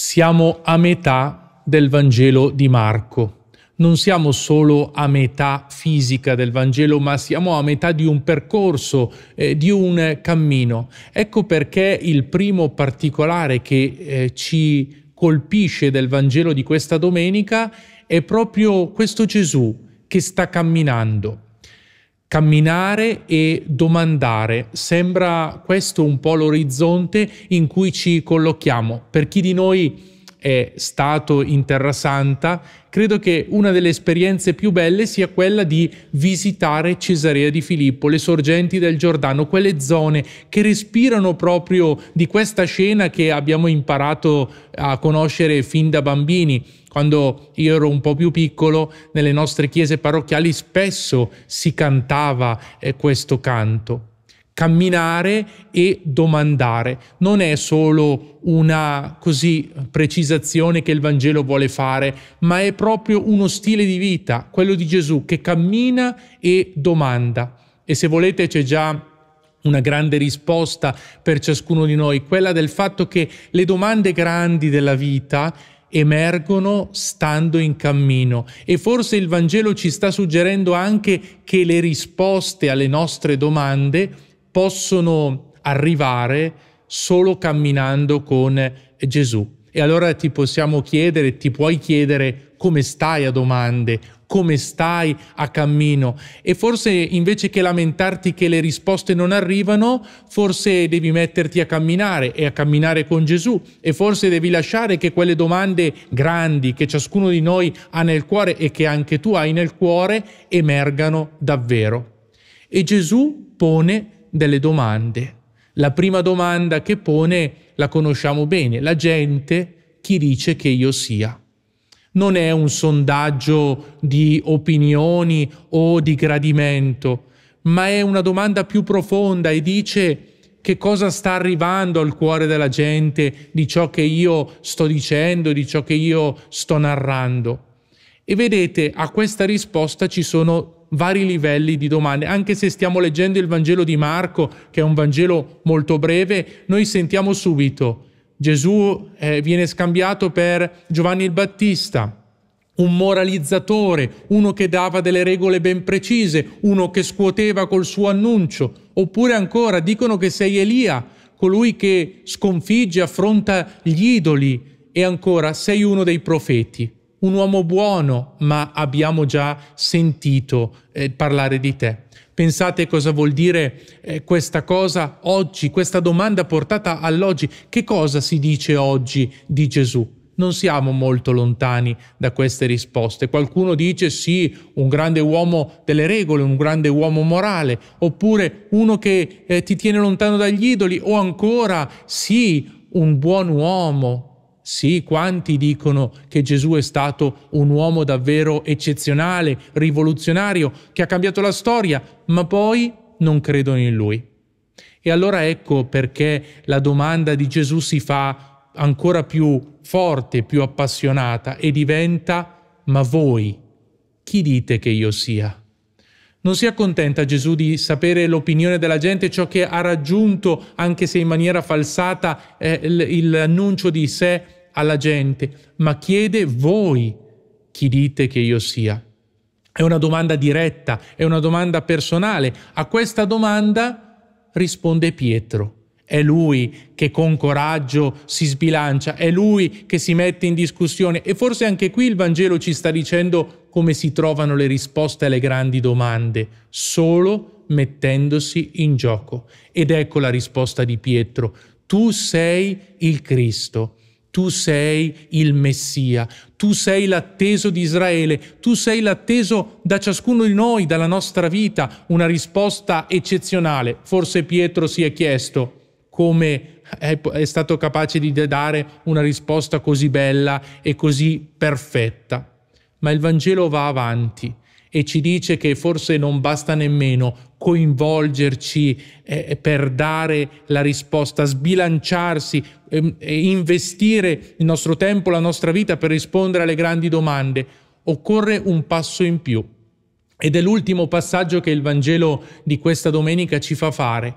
siamo a metà del Vangelo di Marco. Non siamo solo a metà fisica del Vangelo, ma siamo a metà di un percorso, eh, di un cammino. Ecco perché il primo particolare che eh, ci colpisce del Vangelo di questa domenica è proprio questo Gesù che sta camminando camminare e domandare. Sembra questo un po' l'orizzonte in cui ci collochiamo. Per chi di noi è stato in Terra Santa, credo che una delle esperienze più belle sia quella di visitare Cesarea di Filippo, le sorgenti del Giordano, quelle zone che respirano proprio di questa scena che abbiamo imparato a conoscere fin da bambini. Quando io ero un po' più piccolo, nelle nostre chiese parrocchiali spesso si cantava eh, questo canto camminare e domandare. Non è solo una così precisazione che il Vangelo vuole fare, ma è proprio uno stile di vita, quello di Gesù, che cammina e domanda. E se volete c'è già una grande risposta per ciascuno di noi, quella del fatto che le domande grandi della vita emergono stando in cammino e forse il Vangelo ci sta suggerendo anche che le risposte alle nostre domande possono arrivare solo camminando con Gesù. E allora ti possiamo chiedere, ti puoi chiedere come stai a domande, come stai a cammino e forse invece che lamentarti che le risposte non arrivano, forse devi metterti a camminare e a camminare con Gesù e forse devi lasciare che quelle domande grandi che ciascuno di noi ha nel cuore e che anche tu hai nel cuore emergano davvero. E Gesù pone delle domande. La prima domanda che pone la conosciamo bene, la gente chi dice che io sia. Non è un sondaggio di opinioni o di gradimento, ma è una domanda più profonda e dice che cosa sta arrivando al cuore della gente di ciò che io sto dicendo, di ciò che io sto narrando. E vedete, a questa risposta ci sono vari livelli di domande. Anche se stiamo leggendo il Vangelo di Marco, che è un Vangelo molto breve, noi sentiamo subito Gesù eh, viene scambiato per Giovanni il Battista, un moralizzatore, uno che dava delle regole ben precise, uno che scuoteva col suo annuncio, oppure ancora dicono che sei Elia, colui che sconfigge, affronta gli idoli e ancora sei uno dei profeti un uomo buono, ma abbiamo già sentito eh, parlare di te. Pensate cosa vuol dire eh, questa cosa oggi, questa domanda portata all'oggi. Che cosa si dice oggi di Gesù? Non siamo molto lontani da queste risposte. Qualcuno dice sì, un grande uomo delle regole, un grande uomo morale, oppure uno che eh, ti tiene lontano dagli idoli, o ancora sì, un buon uomo, sì, quanti dicono che Gesù è stato un uomo davvero eccezionale, rivoluzionario, che ha cambiato la storia, ma poi non credono in lui. E allora ecco perché la domanda di Gesù si fa ancora più forte, più appassionata e diventa ma voi chi dite che io sia? Non si accontenta Gesù di sapere l'opinione della gente, ciò che ha raggiunto, anche se in maniera falsata, l'annuncio di sé alla gente, ma chiede voi chi dite che io sia. È una domanda diretta, è una domanda personale. A questa domanda risponde Pietro. È lui che con coraggio si sbilancia, è lui che si mette in discussione e forse anche qui il Vangelo ci sta dicendo come si trovano le risposte alle grandi domande, solo mettendosi in gioco. Ed ecco la risposta di Pietro, tu sei il Cristo. Tu sei il Messia, tu sei l'atteso di Israele, tu sei l'atteso da ciascuno di noi, dalla nostra vita, una risposta eccezionale. Forse Pietro si è chiesto come è, stato capace di dare una risposta così bella e così perfetta ma il Vangelo va avanti e ci dice che forse non basta nemmeno coinvolgerci eh, eh per dare la risposta, sbilanciarsi eh, e investire il nostro tempo, la nostra vita per rispondere alle grandi domande. Occorre un passo in più. Ed è l'ultimo passaggio che il Vangelo di questa domenica ci fa fare.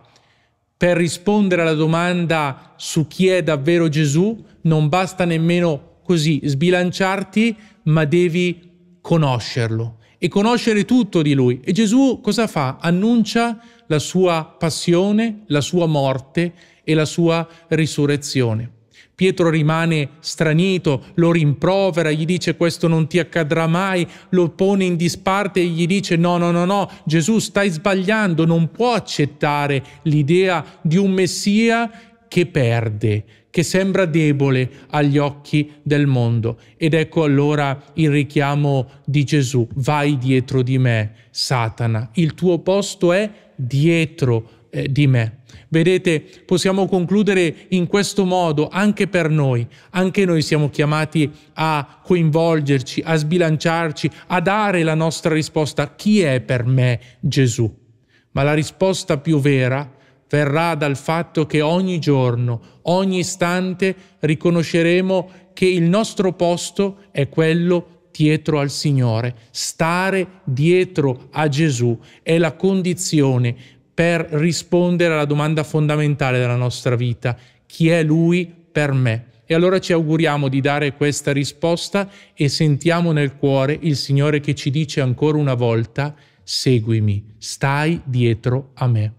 Per rispondere alla domanda su chi è davvero Gesù non basta nemmeno così sbilanciarti, ma devi conoscerlo e conoscere tutto di lui. E Gesù cosa fa? Annuncia la sua passione, la sua morte e la sua risurrezione. Pietro rimane stranito, lo rimprovera, gli dice questo non ti accadrà mai, lo pone in disparte e gli dice no, no, no, no, Gesù stai sbagliando, non può accettare l'idea di un Messia che perde, che sembra debole agli occhi del mondo. Ed ecco allora il richiamo di Gesù, vai dietro di me, Satana, il tuo posto è dietro eh, di me. Vedete, possiamo concludere in questo modo anche per noi, anche noi siamo chiamati a coinvolgerci, a sbilanciarci, a dare la nostra risposta. Chi è per me Gesù? Ma la risposta più vera verrà dal fatto che ogni giorno, ogni istante riconosceremo che il nostro posto è quello dietro al Signore. Stare dietro a Gesù è la condizione per rispondere alla domanda fondamentale della nostra vita. Chi è Lui per me? E allora ci auguriamo di dare questa risposta e sentiamo nel cuore il Signore che ci dice ancora una volta, seguimi, stai dietro a me.